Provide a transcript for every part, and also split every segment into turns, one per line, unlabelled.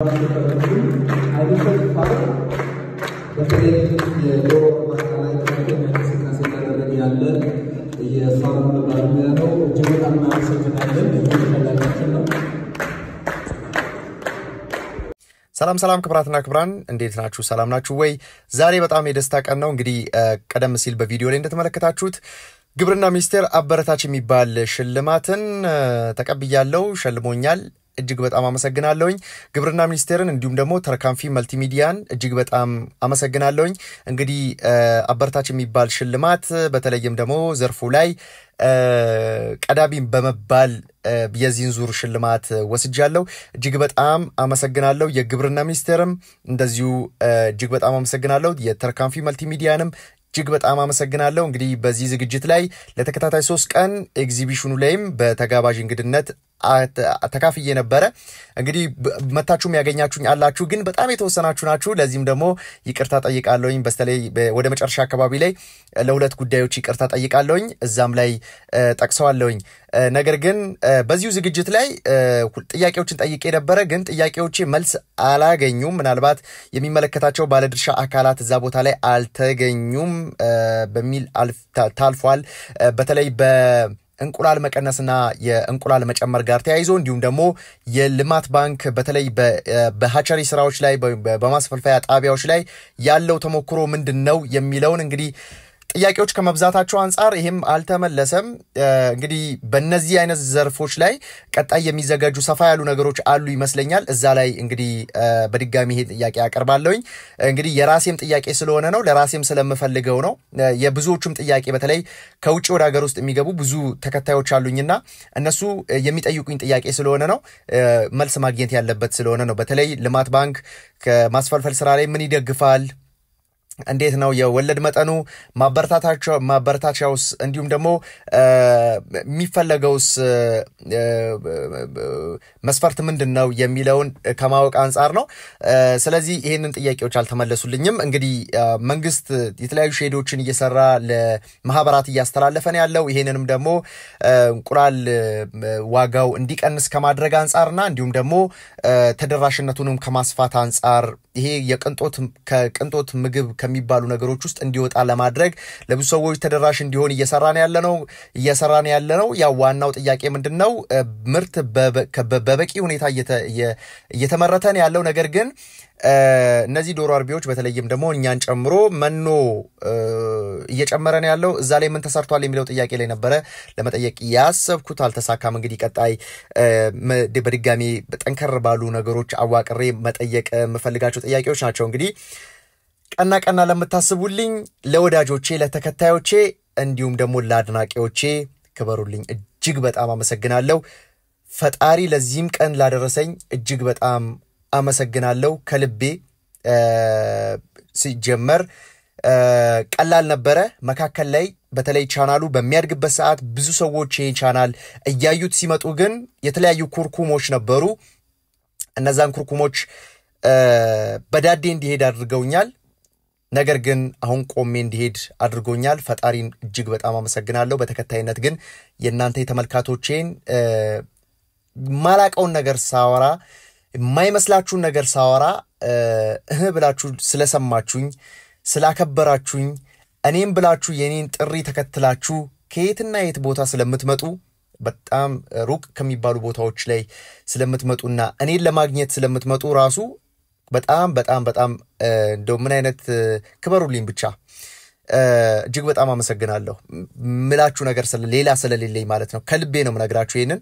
ሰላም ሰላም፣ ክብራትና ክብራን እንዴት ናችሁ? ሰላም ናችሁ ወይ? ዛሬ በጣም የደስታ ቀን ነው። እንግዲህ ቀደም ሲል በቪዲዮ ላይ እንደተመለከታችሁት ግብርና ሚኒስቴር አበረታች የሚባል ሽልማትን ተቀብያለው፣ ሸልሞኛል። እጅግ በጣም አመሰግናለሁኝ። ግብርና ሚኒስቴርን እንዲሁም ደግሞ ተረካንፊ መልቲሚዲያን እጅግ በጣም አመሰግናለሁኝ። እንግዲህ አበርታች የሚባል ሽልማት በተለይም ደግሞ ዘርፉ ላይ ቀዳሚም በመባል የዚህን ዙር ሽልማት ወስጃለሁ። እጅግ በጣም አመሰግናለሁ። የግብርና ሚኒስቴርም እንደዚሁ እጅግ በጣም አመሰግናለሁ። የተረካንፊ መልቲሚዲያንም እጅግ በጣም አመሰግናለሁ። እንግዲህ በዚህ ዝግጅት ላይ ለተከታታይ ሶስት ቀን ኤግዚቢሽኑ ላይም በተጋባዥ እንግድነት ተካፍዬ ነበረ። እንግዲህ መታችሁም ያገኛችሁኝ አላችሁ፣ ግን በጣም የተወሰናችሁ ናችሁ። ለዚህም ደግሞ ይቅርታ ጠይቃለሁኝ። በስተለይ ወደ መጨረሻ አካባቢ ላይ ለሁለት ጉዳዮች ይቅርታ ጠይቃለሁኝ። እዛም ላይ ጠቅሰዋለሁኝ። ነገር ግን በዚሁ ዝግጅት ላይ ጥያቄዎችን ጠይቄ ነበረ፣ ግን ጥያቄዎቼ መልስ አላገኙም። ምናልባት የሚመለከታቸው ባለድርሻ አካላት እዛ ቦታ ላይ አልተገኙም በሚል ታልፏል። በተለይ በ እንቁላል መቀነስና የእንቁላል መጨመር ጋር ተያይዞ እንዲሁም ደግሞ የልማት ባንክ በተለይ በሀቸሪ ስራዎች ላይ በማስፈልፈያ ጣቢያዎች ላይ ያለው ተሞክሮ ምንድን ነው የሚለውን እንግዲህ ጥያቄዎች ከመብዛታቸው አንጻር ይህም አልተመለሰም። እንግዲህ በእነዚህ አይነት ዘርፎች ላይ ቀጣይ የሚዘጋጁ ሰፋ ያሉ ነገሮች አሉ ይመስለኛል። እዛ ላይ እንግዲህ በድጋሚ ይሄ ጥያቄ አቀርባለሁኝ። እንግዲህ የራሴም ጥያቄ ስለሆነ ነው፣ ለራሴም ስለምፈልገው ነው። የብዙዎቹም ጥያቄ በተለይ ከውጭ ወደ ሀገር ውስጥ የሚገቡ ብዙ ተከታዮች አሉኝና እነሱ የሚጠይቁኝ ጥያቄ ስለሆነ ነው፣ መልስ ማግኘት ያለበት ስለሆነ ነው። በተለይ ልማት ባንክ ከማስፈልፈል ስራ ላይ ምን ይደግፋል እንዴት ነው የወለድ መጠኑ ማበረታቻውስ፣ እንዲሁም ደግሞ የሚፈለገውስ መስፈርት ምንድን ነው የሚለውን ከማወቅ አንጻር ነው። ስለዚህ ይህንን ጥያቄዎች አልተመለሱልኝም። እንግዲህ መንግስት የተለያዩ ሼዶችን እየሰራ ለማህበራት እያስተላለፈ ነው ያለው። ይህንንም ደግሞ እንቁላል ዋጋው እንዲቀንስ ከማድረግ አንጻርና እንዲሁም ደግሞ ተደራሽነቱንም ከማስፋት አንጻር ይሄ የቅንጦት ከቅንጦት ምግብ ከሚባሉ ነገሮች ውስጥ እንዲወጣ ለማድረግ ለብዙ ሰዎች ተደራሽ እንዲሆን እየሰራ ነው ያለ ነው እየሰራ ነው ያለ ነው። ያ ዋናው ጥያቄ ምንድን ነው? ምርት በበቂ ሁኔታ እየተመረተ ነው ያለው ነገር ግን እነዚህ ዶሮ አርቢዎች በተለይም ደግሞ እኛን ጨምሮ መኖ እየጨመረ ነው ያለው። እዛ ላይ ምን ተሰርቷል የሚለው ጥያቄ ላይ ነበረ ለመጠየቅ ያሰብኩት አልተሳካም። እንግዲህ ቀጣይ በድጋሚ ጠንከር ባሉ ነገሮች አዋቅሬ መጠየቅ የምፈልጋቸው ጥያቄዎች ናቸው። እንግዲህ ቀና ቀና ለምታስቡልኝ ለወዳጆቼ፣ ለተከታዮቼ እንዲሁም ደግሞ ለአድናቂዎቼ ክበሩልኝ። እጅግ በጣም አመሰግናለሁ። ፈጣሪ ለዚህም ቀን ላደረሰኝ እጅግ በጣም አመሰግናለሁ ከልቤ። ሲጀመር ቀላል ነበረ። መካከል ላይ በተለይ ቻናሉ በሚያድግበት ሰዓት ብዙ ሰዎች ይህ ቻናል እያዩት ሲመጡ ግን የተለያዩ ኩርኩሞች ነበሩ። እነዛን ኩርኩሞች በዳዴ እንዲሄድ አድርገውኛል። ነገር ግን አሁን ቆሜ እንዲሄድ አድርጎኛል። ፈጣሪን እጅግ በጣም አመሰግናለሁ። በተከታይነት ግን የእናንተ የተመልካቶቼን ማላቀውን ነገር ሳወራ የማይመስላችሁን ነገር ሳወራ እህ ብላችሁ ስለሰማችሁኝ ስላከበራችሁኝ እኔም ብላችሁ የኔን ጥሪ ተከትላችሁ ከየትና የት ቦታ ስለምትመጡ በጣም ሩቅ ከሚባሉ ቦታዎች ላይ ስለምትመጡና እኔን ለማግኘት ስለምትመጡ ራሱ በጣም በጣም በጣም እንደው ምን አይነት ክበሩልኝ ብቻ እጅግ በጣም አመሰግናለሁ። ምላችሁ ነገር ሌላ ስለሌለኝ ማለት ነው። ከልቤ ነው ምነግራችሁ ይህንን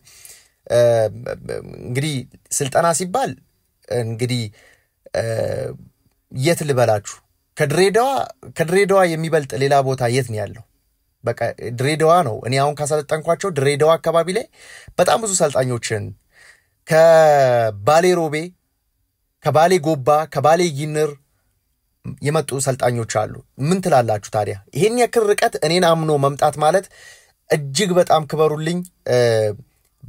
እንግዲህ ስልጠና ሲባል እንግዲህ የት ልበላችሁ ከድሬዳዋ ከድሬዳዋ የሚበልጥ ሌላ ቦታ የት ነው ያለው? በቃ ድሬዳዋ ነው። እኔ አሁን ካሰለጠንኳቸው ድሬዳዋ አካባቢ ላይ በጣም ብዙ ሰልጣኞችን ከባሌ ሮቤ፣ ከባሌ ጎባ፣ ከባሌ ጊንር የመጡ ሰልጣኞች አሉ። ምን ትላላችሁ ታዲያ? ይሄን ያክል ርቀት እኔን አምኖ መምጣት ማለት እጅግ በጣም ክበሩልኝ።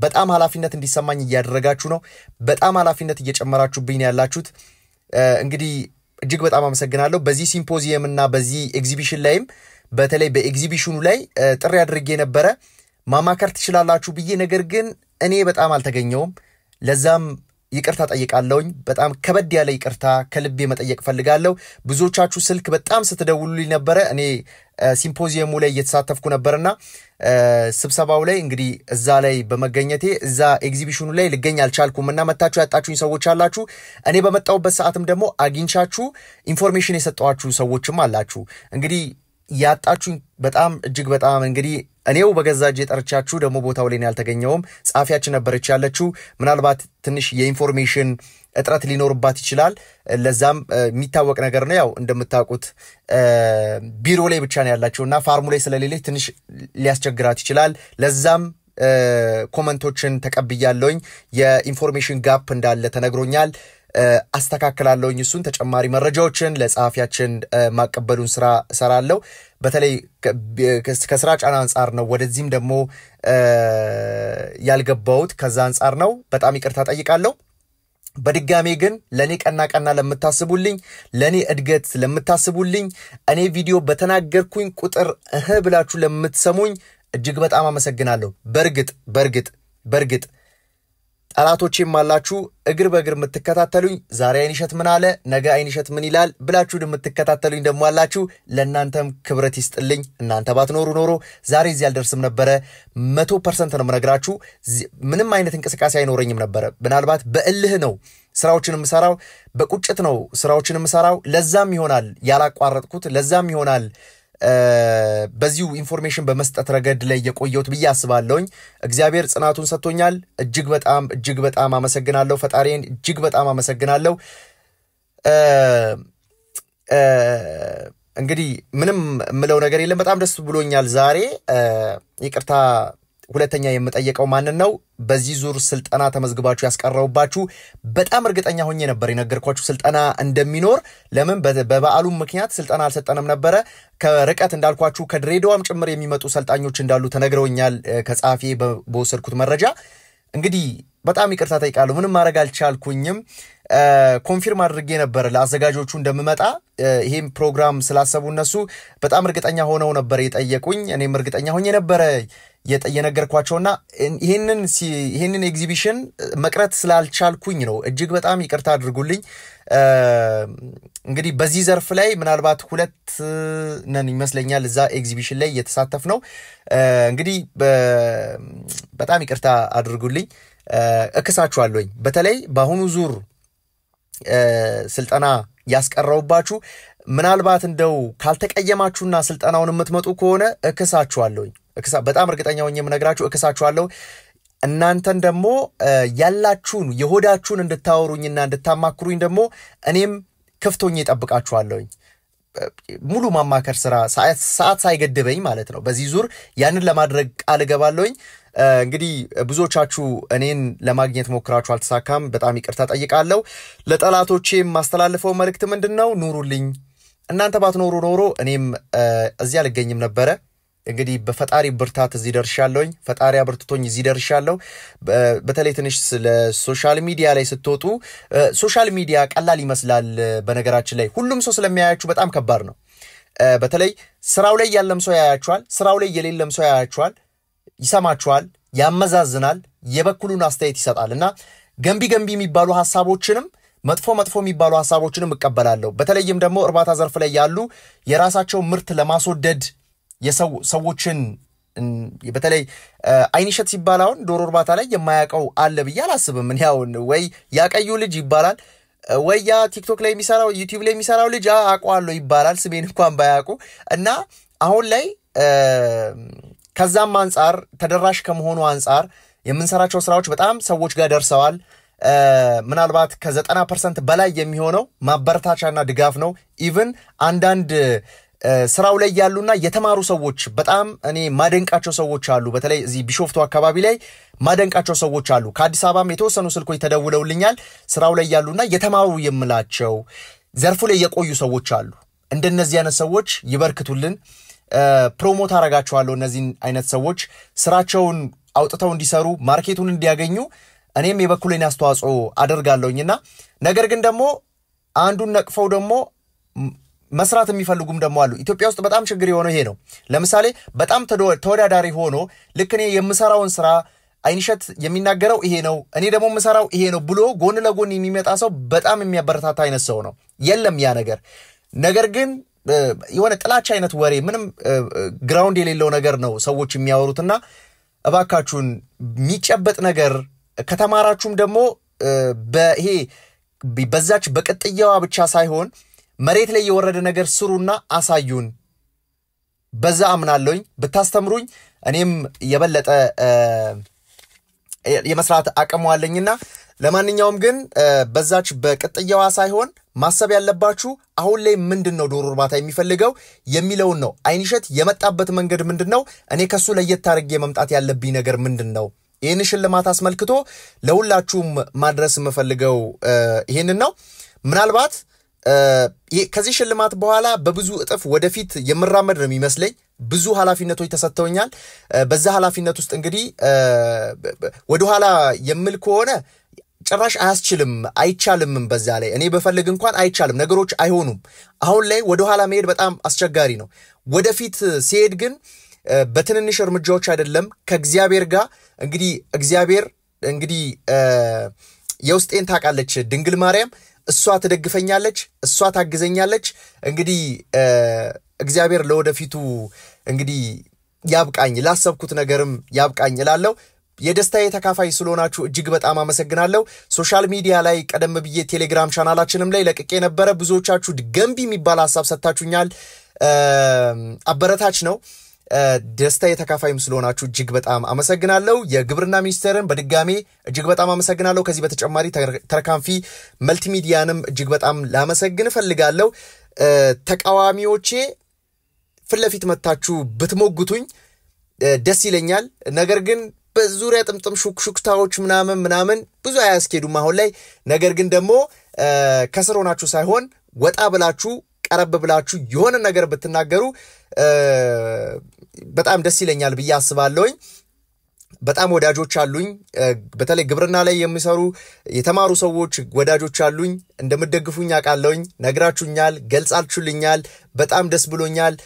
በጣም ኃላፊነት እንዲሰማኝ እያደረጋችሁ ነው። በጣም ኃላፊነት እየጨመራችሁብኝ ያላችሁት። እንግዲህ እጅግ በጣም አመሰግናለሁ። በዚህ ሲምፖዚየም እና በዚህ ኤግዚቢሽን ላይም በተለይ በኤግዚቢሽኑ ላይ ጥሪ አድርጌ ነበረ ማማከር ትችላላችሁ ብዬ ነገር ግን እኔ በጣም አልተገኘውም። ለዛም ይቅርታ ጠይቃለሁኝ። በጣም ከበድ ያለ ይቅርታ ከልቤ መጠየቅ ፈልጋለሁ። ብዙዎቻችሁ ስልክ በጣም ስትደውሉልኝ ነበረ። እኔ ሲምፖዚየሙ ላይ እየተሳተፍኩ ነበርና ስብሰባው ላይ እንግዲህ እዛ ላይ በመገኘቴ እዛ ኤግዚቢሽኑ ላይ ልገኝ አልቻልኩም እና መታችሁ ያጣችሁኝ ሰዎች አላችሁ። እኔ በመጣሁበት ሰዓትም ደግሞ አግኝቻችሁ ኢንፎርሜሽን የሰጠኋችሁ ሰዎችም አላችሁ። እንግዲህ ያጣችሁኝ በጣም እጅግ በጣም እንግዲህ እኔው በገዛ እጄ ጠርቻችሁ ደግሞ ቦታው ላይ ያልተገኘውም ጸሐፊያችን ነበረች ያለችው። ምናልባት ትንሽ የኢንፎርሜሽን እጥረት ሊኖርባት ይችላል። ለዛም የሚታወቅ ነገር ነው። ያው እንደምታውቁት ቢሮ ላይ ብቻ ነው ያላቸው እና ፋርሙ ላይ ስለሌለች ትንሽ ሊያስቸግራት ይችላል። ለዛም ኮመንቶችን ተቀብያለውኝ። የኢንፎርሜሽን ጋፕ እንዳለ ተነግሮኛል። አስተካክላለውኝ። እሱን ተጨማሪ መረጃዎችን ለጸሐፊያችን ማቀበሉን ስራ እሰራለሁ። በተለይ ከስራ ጫና አንጻር ነው። ወደዚህም ደግሞ ያልገባውት ከዛ አንጻር ነው። በጣም ይቅርታ ጠይቃለሁ። በድጋሜ ግን ለእኔ ቀና ቀና ለምታስቡልኝ፣ ለእኔ እድገት ለምታስቡልኝ፣ እኔ ቪዲዮ በተናገርኩኝ ቁጥር እህ ብላችሁ ለምትሰሙኝ እጅግ በጣም አመሰግናለሁ። በእርግጥ በእርግጥ በእርግጥ ጠላቶች የማላችሁ እግር በእግር የምትከታተሉኝ ዛሬ አይንሸት ምን አለ ነገ አይንሸት ምን ይላል ብላችሁ የምትከታተሉኝ ደግሞ አላችሁ። ለእናንተም ክብረት ይስጥልኝ። እናንተ ባትኖሩ ኖሮ ዛሬ እዚህ አልደርስም ነበረ። መቶ ፐርሰንት ነው የምነግራችሁ። ምንም አይነት እንቅስቃሴ አይኖረኝም ነበረ። ምናልባት በእልህ ነው ስራዎችን የምሰራው፣ በቁጭት ነው ስራዎችን የምሰራው። ለዛም ይሆናል ያላቋረጥኩት፣ ለዛም ይሆናል በዚሁ ኢንፎርሜሽን በመስጠት ረገድ ላይ የቆየሁት ብዬ አስባለሁኝ። እግዚአብሔር ጽናቱን ሰጥቶኛል። እጅግ በጣም እጅግ በጣም አመሰግናለሁ። ፈጣሪን እጅግ በጣም አመሰግናለሁ። እንግዲህ ምንም የምለው ነገር የለም። በጣም ደስ ብሎኛል ዛሬ ይቅርታ ሁለተኛ የምጠየቀው ማንን ነው? በዚህ ዙር ስልጠና ተመዝግባችሁ ያስቀረውባችሁ በጣም እርግጠኛ ሆኜ ነበር የነገርኳችሁ ስልጠና እንደሚኖር። ለምን በበዓሉ ምክንያት ስልጠና አልሰጠንም ነበረ። ከርቀት እንዳልኳችሁ ከድሬዳዋም ጭምር የሚመጡ ሰልጣኞች እንዳሉ ተነግረውኛል ከጸሐፊ በወሰድኩት መረጃ። እንግዲህ በጣም ይቅርታ ጠይቃለሁ። ምንም ማድረግ አልቻልኩኝም። ኮንፊርም አድርጌ ነበር ለአዘጋጆቹ እንደምመጣ። ይሄም ፕሮግራም ስላሰቡ እነሱ በጣም እርግጠኛ ሆነው ነበር የጠየቁኝ። እኔም እርግጠኛ ሆኜ ነበረ የነገርኳቸውና ይህንን ይህንን ኤግዚቢሽን መቅረት ስላልቻልኩኝ ነው። እጅግ በጣም ይቅርታ አድርጉልኝ። እንግዲህ በዚህ ዘርፍ ላይ ምናልባት ሁለት ነን ይመስለኛል እዛ ኤግዚቢሽን ላይ እየተሳተፍ ነው። እንግዲህ በጣም ይቅርታ አድርጉልኝ፣ እክሳችኋለኝ። በተለይ በአሁኑ ዙር ስልጠና ያስቀረውባችሁ ምናልባት እንደው ካልተቀየማችሁና ስልጠናውን የምትመጡ ከሆነ እክሳችኋለሁኝ። በጣም እርግጠኛ ሆኜ የምነግራችሁ እክሳችኋለሁ። እናንተን ደግሞ ያላችሁን የሆዳችሁን እንድታወሩኝና እንድታማክሩኝ ደግሞ እኔም ክፍቶኝ ይጠብቃችኋለሁኝ። ሙሉ ማማከር ስራ ሰዓት ሳይገድበኝ ማለት ነው። በዚህ ዙር ያንን ለማድረግ ቃል እገባለሁኝ። እንግዲህ ብዙዎቻችሁ እኔን ለማግኘት ሞክራችሁ አልተሳካም። በጣም ይቅርታ ጠይቃለሁ። ለጠላቶቼ የማስተላልፈው መልእክት ምንድን ነው? ኑሩልኝ። እናንተ ባትኖሩ ኖሮ እኔም እዚህ አልገኝም ነበረ። እንግዲህ በፈጣሪ ብርታት እዚህ ደርሻለሁኝ። ፈጣሪ አብርትቶኝ እዚህ ደርሻለሁ። በተለይ ትንሽ ስለ ሶሻል ሚዲያ ላይ ስትወጡ ሶሻል ሚዲያ ቀላል ይመስላል። በነገራችን ላይ ሁሉም ሰው ስለሚያያችሁ በጣም ከባድ ነው። በተለይ ስራው ላይ ያለም ሰው ያያችኋል፣ ስራው ላይ የሌለም ሰው ያያችኋል፣ ይሰማችኋል፣ ያመዛዝናል፣ የበኩሉን አስተያየት ይሰጣል እና ገንቢ ገንቢ የሚባሉ ሀሳቦችንም መጥፎ መጥፎ የሚባሉ ሀሳቦችንም እቀበላለሁ። በተለይም ደግሞ እርባታ ዘርፍ ላይ ያሉ የራሳቸው ምርት ለማስወደድ ሰዎችን በተለይ አይንሸት ሲባል አሁን ዶሮ እርባታ ላይ የማያውቀው አለ ብዬ አላስብም። እኔ አሁን ወይ ያቀዩ ልጅ ይባላል ወይ ያ ቲክቶክ ላይ የሚሰራው ዩቲዩብ ላይ የሚሰራው ልጅ አውቀዋለሁ ይባላል፣ ስሜን እንኳን ባያውቁ እና አሁን ላይ ከዛም አንጻር ተደራሽ ከመሆኑ አንጻር የምንሰራቸው ስራዎች በጣም ሰዎች ጋር ደርሰዋል። ምናልባት ከዘጠና ፐርሰንት በላይ የሚሆነው ማበረታቻና ድጋፍ ነው። ኢቭን አንዳንድ ስራው ላይ ያሉና የተማሩ ሰዎች በጣም እኔ ማደንቃቸው ሰዎች አሉ። በተለይ እዚህ ቢሾፍቱ አካባቢ ላይ ማደንቃቸው ሰዎች አሉ። ከአዲስ አበባም የተወሰኑ ስልኮች ተደውለውልኛል። ስራው ላይ ያሉና የተማሩ የምላቸው ዘርፉ ላይ የቆዩ ሰዎች አሉ። እንደነዚህ አይነት ሰዎች ይበርክቱልን። ፕሮሞት አረጋቸዋለሁ። እነዚህን አይነት ሰዎች ስራቸውን አውጥተው እንዲሰሩ ማርኬቱን እንዲያገኙ እኔም የበኩሌን አስተዋጽኦ አደርጋለሁኝና ነገር ግን ደግሞ አንዱን ነቅፈው ደግሞ መስራት የሚፈልጉም ደግሞ አሉ። ኢትዮጵያ ውስጥ በጣም ችግር የሆነው ይሄ ነው። ለምሳሌ በጣም ተወዳዳሪ ሆኖ ልክ እኔ የምሰራውን ስራ አይንሸት የሚናገረው ይሄ ነው፣ እኔ ደግሞ የምሰራው ይሄ ነው ብሎ ጎን ለጎን የሚመጣ ሰው በጣም የሚያበረታታ አይነት ሰው ነው። የለም ያ ነገር። ነገር ግን የሆነ ጥላቻ አይነት ወሬ፣ ምንም ግራውንድ የሌለው ነገር ነው ሰዎች የሚያወሩትና እባካችሁን የሚጨበጥ ነገር ከተማራችሁም ደግሞ በይሄ በዛች በቅጥያዋ ብቻ ሳይሆን መሬት ላይ የወረደ ነገር ስሩና አሳዩን። በዛ አምናለኝ ብታስተምሩኝ እኔም የበለጠ የመስራት አቅሙ አለኝና ለማንኛውም ግን በዛች በቅጥያዋ ሳይሆን ማሰብ ያለባችሁ አሁን ላይ ምንድን ነው ዶሮ እርባታ የሚፈልገው የሚለውን ነው። አይንሸት የመጣበት መንገድ ምንድን ነው? እኔ ከሱ ለየት አድርጌ መምጣት ያለብኝ ነገር ምንድን ነው? ይህን ሽልማት አስመልክቶ ለሁላችሁም ማድረስ የምፈልገው ይህንን ነው። ምናልባት ከዚህ ሽልማት በኋላ በብዙ እጥፍ ወደፊት የምራመድ ነው የሚመስለኝ። ብዙ ኃላፊነቶች ተሰጥተውኛል። በዛ ኃላፊነት ውስጥ እንግዲህ ወደኋላ የምል ከሆነ ጭራሽ አያስችልም፣ አይቻልምም። በዛ ላይ እኔ በፈልግ እንኳን አይቻልም፣ ነገሮች አይሆኑም። አሁን ላይ ወደኋላ መሄድ በጣም አስቸጋሪ ነው። ወደፊት ሲሄድ ግን በትንንሽ እርምጃዎች አይደለም ከእግዚአብሔር ጋር እንግዲህ እግዚአብሔር እንግዲህ የውስጤን ታውቃለች ድንግል ማርያም እሷ ትደግፈኛለች፣ እሷ ታግዘኛለች። እንግዲህ እግዚአብሔር ለወደፊቱ እንግዲህ ያብቃኝ፣ ላሰብኩት ነገርም ያብቃኝ እላለሁ። የደስታዬ ተካፋይ ስለሆናችሁ እጅግ በጣም አመሰግናለሁ። ሶሻል ሚዲያ ላይ ቀደም ብዬ ቴሌግራም ቻናላችንም ላይ ለቅቄ ነበረ። ብዙዎቻችሁ ገንቢ የሚባል ሀሳብ ሰጥታችሁኛል። አበረታች ነው። ደስታ የተካፋይም ስለሆናችሁ እጅግ በጣም አመሰግናለሁ። የግብርና ሚኒስቴርን በድጋሜ እጅግ በጣም አመሰግናለሁ። ከዚህ በተጨማሪ ተረካንፊ መልቲሚዲያንም እጅግ በጣም ላመሰግን እፈልጋለሁ። ተቃዋሚዎቼ ፊት ለፊት መታችሁ ብትሞግቱኝ ደስ ይለኛል። ነገር ግን በዙሪያ ጥምጥም ሹክሹክታዎች ምናምን ምናምን ብዙ አያስኬዱም አሁን ላይ። ነገር ግን ደግሞ ከስር ሆናችሁ ሳይሆን ወጣ ብላችሁ ቀረብ ብላችሁ የሆነ ነገር ብትናገሩ በጣም ደስ ይለኛል ብዬ አስባለሁኝ። በጣም ወዳጆች አሉኝ። በተለይ ግብርና ላይ የሚሰሩ የተማሩ ሰዎች ወዳጆች አሉኝ። እንደምደግፉኝ አውቃለሁኝ። ነግራችሁኛል፣ ገልጻችሁልኛል። በጣም ደስ ብሎኛል።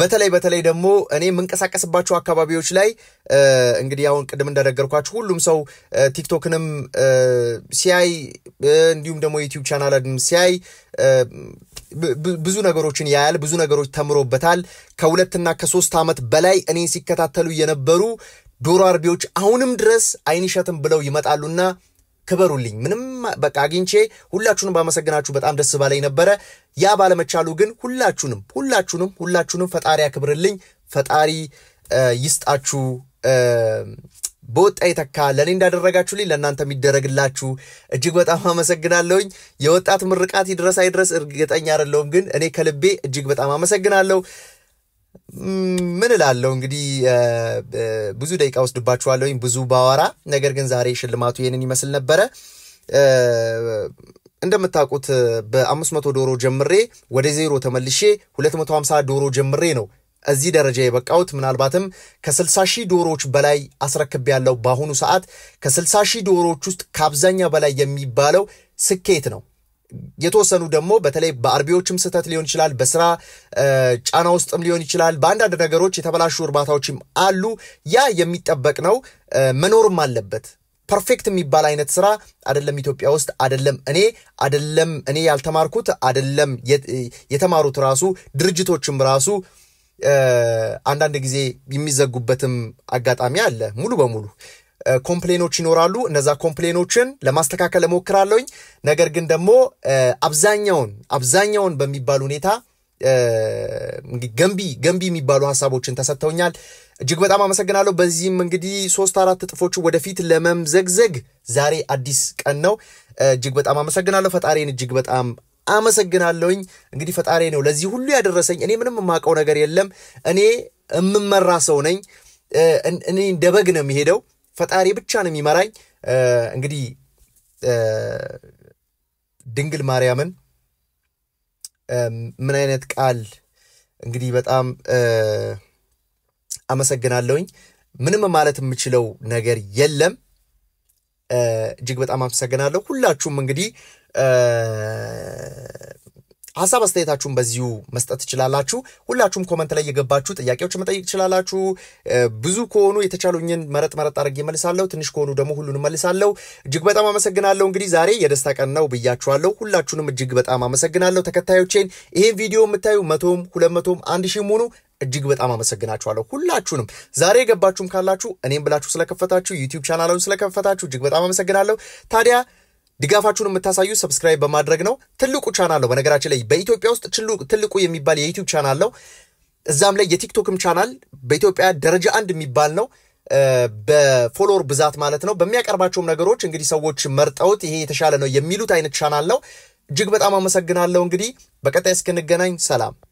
በተለይ በተለይ ደግሞ እኔ የምንቀሳቀስባቸው አካባቢዎች ላይ እንግዲህ አሁን ቅድም እንደነገርኳችሁ ሁሉም ሰው ቲክቶክንም ሲያይ እንዲሁም ደግሞ ዩቲዩብ ቻናልንም ሲያይ ብዙ ነገሮችን ያያል፣ ብዙ ነገሮች ተምሮበታል። ከሁለትና ከሶስት ዓመት በላይ እኔን ሲከታተሉ የነበሩ ዶሮ አርቢዎች አሁንም ድረስ አይንሸትም ብለው ይመጣሉና ክበሩልኝ። ምንም በቃ አግኝቼ ሁላችሁንም ባመሰግናችሁ በጣም ደስ ባለኝ ነበረ። ያ ባለመቻሉ ግን ሁላችሁንም ሁላችሁንም ሁላችሁንም ፈጣሪ ያክብርልኝ፣ ፈጣሪ ይስጣችሁ። በወጣ የተካ ለእኔ እንዳደረጋችሁልኝ ለእናንተ የሚደረግላችሁ እጅግ በጣም አመሰግናለሁኝ። የወጣት ምርቃት ይድረስ አይድረስ እርግጠኛ አይደለሁም፣ ግን እኔ ከልቤ እጅግ በጣም አመሰግናለሁ። ምን እላለሁ እንግዲህ ብዙ ደቂቃ ወስድባችኋለሁ ወይም ብዙ ባወራ፣ ነገር ግን ዛሬ ሽልማቱ ይህንን ይመስል ነበረ። እንደምታውቁት በ500 ዶሮ ጀምሬ ወደ ዜሮ ተመልሼ 250 ዶሮ ጀምሬ ነው እዚህ ደረጃ የበቃሁት። ምናልባትም ከ60 ሺህ ዶሮዎች በላይ አስረክብ ያለው በአሁኑ ሰዓት ከ60 ሺህ ዶሮዎች ውስጥ ከአብዛኛው በላይ የሚባለው ስኬት ነው። የተወሰኑ ደግሞ በተለይ በአርቢዎችም ስህተት ሊሆን ይችላል፣ በስራ ጫና ውስጥም ሊሆን ይችላል። በአንዳንድ ነገሮች የተበላሹ እርባታዎችም አሉ። ያ የሚጠበቅ ነው፣ መኖርም አለበት። ፐርፌክት የሚባል አይነት ስራ አደለም ኢትዮጵያ ውስጥ አደለም እኔ አደለም እኔ ያልተማርኩት አደለም የተማሩት ራሱ ድርጅቶችም ራሱ አንዳንድ ጊዜ የሚዘጉበትም አጋጣሚ አለ ሙሉ በሙሉ ኮምፕሌኖች ይኖራሉ። እነዛ ኮምፕሌኖችን ለማስተካከል እሞክራለሁኝ። ነገር ግን ደግሞ አብዛኛውን አብዛኛውን በሚባል ሁኔታ ገንቢ ገንቢ የሚባሉ ሀሳቦችን ተሰጥተውኛል። እጅግ በጣም አመሰግናለሁ። በዚህም እንግዲህ ሶስት አራት እጥፎች ወደፊት ለመምዘግዘግ ዛሬ አዲስ ቀን ነው። እጅግ በጣም አመሰግናለሁ። ፈጣሪን እጅግ በጣም አመሰግናለሁኝ። እንግዲህ ፈጣሪ ነው ለዚህ ሁሉ ያደረሰኝ። እኔ ምንም የማውቀው ነገር የለም። እኔ የምመራ ሰው ነኝ። እኔ እንደ በግ ነው የሚሄደው። ፈጣሪ ብቻ ነው የሚመራኝ። እንግዲህ ድንግል ማርያምን ምን አይነት ቃል እንግዲህ በጣም አመሰግናለሁኝ። ምንም ማለት የምችለው ነገር የለም። እጅግ በጣም አመሰግናለሁ። ሁላችሁም እንግዲህ ሀሳብ አስተያየታችሁን በዚሁ መስጠት ትችላላችሁ። ሁላችሁም ኮመንት ላይ የገባችሁ ጥያቄዎች መጠየቅ ትችላላችሁ። ብዙ ከሆኑ የተቻሉኝን መረጥ መረጥ አድርጌ መልሳለሁ። ትንሽ ከሆኑ ደግሞ ሁሉን መልሳለሁ። እጅግ በጣም አመሰግናለሁ። እንግዲህ ዛሬ የደስታ ቀን ነው ብያችኋለሁ። ሁላችሁንም እጅግ በጣም አመሰግናለሁ። ተከታዮቼን ይህን ቪዲዮ የምታዩ መቶም ሁለት መቶም አንድ ሺህ ሙኑ እጅግ በጣም አመሰግናችኋለሁ ሁላችሁንም። ዛሬ የገባችሁም ካላችሁ እኔም ብላችሁ ስለከፈታችሁ ዩቲዩብ ቻናላውን ስለከፈታችሁ እጅግ በጣም አመሰግናለሁ። ታዲያ ድጋፋችሁን የምታሳዩ ሰብስክራይብ በማድረግ ነው። ትልቁ ቻናል ነው። በነገራችን ላይ በኢትዮጵያ ውስጥ ትልቁ የሚባል የዩቲዩብ ቻናል ነው። እዛም ላይ የቲክቶክም ቻናል በኢትዮጵያ ደረጃ አንድ የሚባል ነው። በፎሎወር ብዛት ማለት ነው። በሚያቀርባቸውም ነገሮች እንግዲህ ሰዎች መርጠውት ይሄ የተሻለ ነው የሚሉት አይነት ቻናል ነው። እጅግ በጣም አመሰግናለሁ። እንግዲህ በቀጣይ እስክንገናኝ ሰላም።